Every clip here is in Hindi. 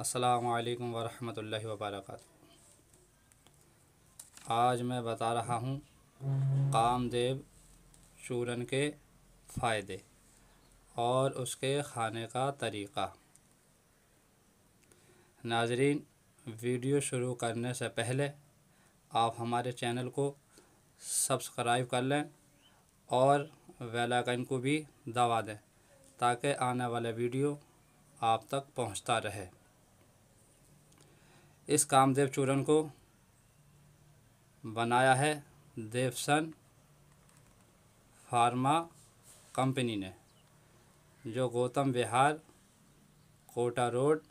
असलकम वरहमल वबरक आज मैं बता रहा हूँ कामदेव चूरन के फ़ायदे और उसके खाने का तरीक़ा नाजरीन वीडियो शुरू करने से पहले आप हमारे चैनल को सब्सक्राइब कर लें और वेलाइकन को भी दबा दें ताकि आने वाले वीडियो आप तक पहुंचता रहे इस कामदेव चूरन को बनाया है देवसन फार्मा कंपनी ने जो गौतम बिहार कोटा रोड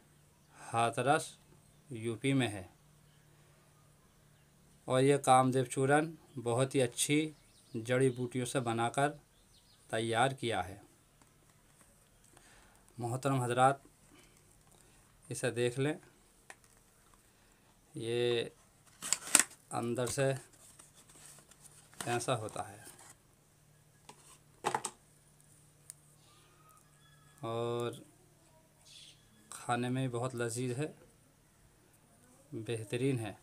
हाथरस यूपी में है और ये कामदेव चूरन बहुत ही अच्छी जड़ी बूटियों से बनाकर तैयार किया है मोहतरम हजरात इसे देख लें ये अंदर से ऐसा होता है और खाने में बहुत लजीज है बेहतरीन है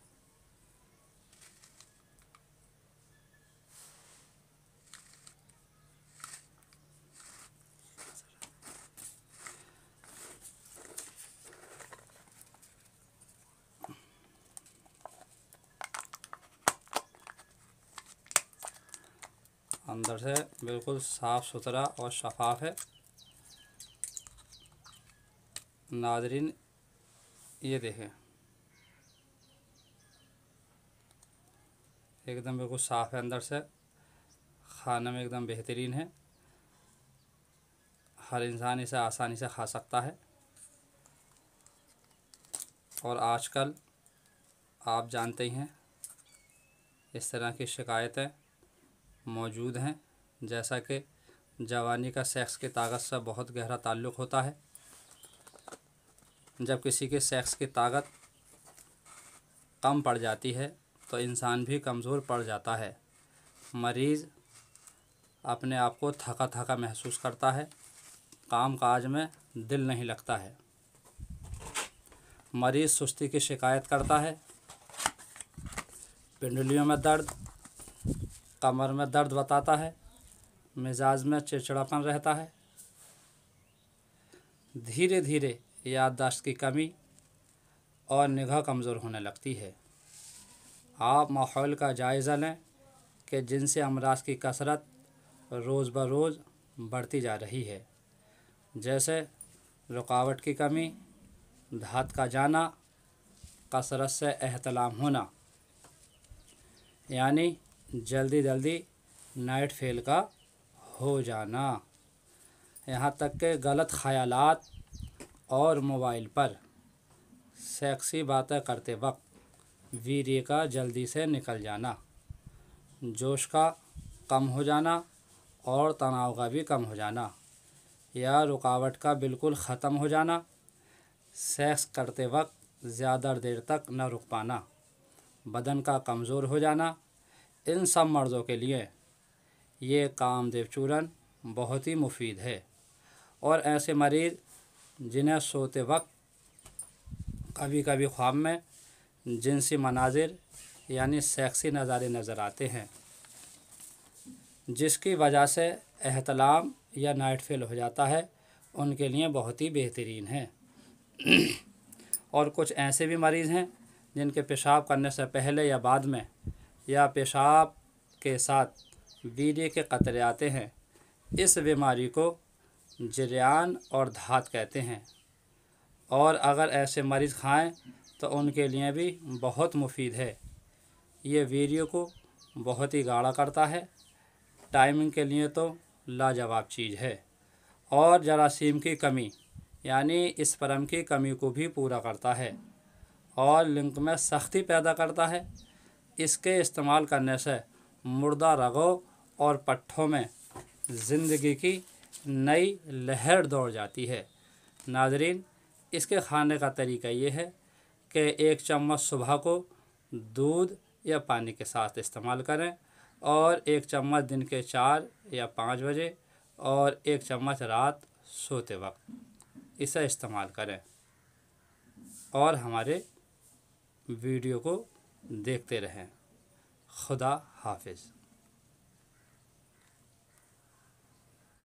अंदर से बिल्कुल साफ़ सुथरा और शफाफ है नाजरीन ये देखें एकदम बिल्कुल साफ़ है अंदर से खाना में एकदम बेहतरीन है हर इंसान इसे आसानी से खा सकता है और आजकल आप जानते ही हैं इस तरह की शिकायतें मौजूद हैं जैसा कि जवानी का सेक्स के ताकत से बहुत गहरा ताल्लुक़ होता है जब किसी के सेक्स की ताकत कम पड़ जाती है तो इंसान भी कमज़ोर पड़ जाता है मरीज़ अपने आप को थका थका महसूस करता है काम काज में दिल नहीं लगता है मरीज़ सुस्ती की शिकायत करता है पिंडलियों में दर्द कमर में दर्द बताता है मिजाज में चिड़चिड़ापन रहता है धीरे धीरे याददाश्त की कमी और निगाह कमज़ोर होने लगती है आप माहौल का जायज़ा लें कि जिनसे अमराज की कसरत रोज़ बरोज़ बढ़ती जा रही है जैसे रुकावट की कमी धात का जाना कसरत से अहतलाम होना यानी जल्दी जल्दी नाइट फेल का हो जाना यहाँ तक के गलत ख्याल और मोबाइल पर सेक्सी बातें करते वक्त वीर्य का जल्दी से निकल जाना जोश का कम हो जाना और तनाव का भी कम हो जाना या रुकावट का बिल्कुल ख़त्म हो जाना सेक्स करते वक्त ज़्यादा देर तक न रुक पाना बदन का कमज़ोर हो जाना इन सब मर्ज़ों के लिए ये कामदेव चूरन बहुत ही मुफीद है और ऐसे मरीज़ जिन्हें सोते वक्त कभी कभी ख्वाब में जिनसी मनाजिर यानी सेक्सी नज़ारे नज़र आते हैं जिसकी वजह से एहतलाम या नाइट फेल हो जाता है उनके लिए बहुत ही बेहतरीन है और कुछ ऐसे भी मरीज़ हैं जिनके पेशाब करने से पहले या बाद में या पेशाब के साथ वीर्य के कतरे आते हैं इस बीमारी को जरियान और धात कहते हैं और अगर ऐसे मरीज़ खाएं तो उनके लिए भी बहुत मुफीद है ये वीडियो को बहुत ही गाढ़ा करता है टाइमिंग के लिए तो लाजवाब चीज़ है और जरासीम की कमी यानी इस परम की कमी को भी पूरा करता है और लिंक में सख्ती पैदा करता है इसके इस्तेमाल करने से मुर्दा रगों और पट्ठों में ज़िंदगी की नई लहर दौड़ जाती है नाजरीन इसके खाने का तरीका ये है कि एक चम्मच सुबह को दूध या पानी के साथ इस्तेमाल करें और एक चम्मच दिन के चार या पाँच बजे और एक चम्मच रात सोते वक्त इसे इस्तेमाल करें और हमारे वीडियो को देखते रहें खुदा हाफिज़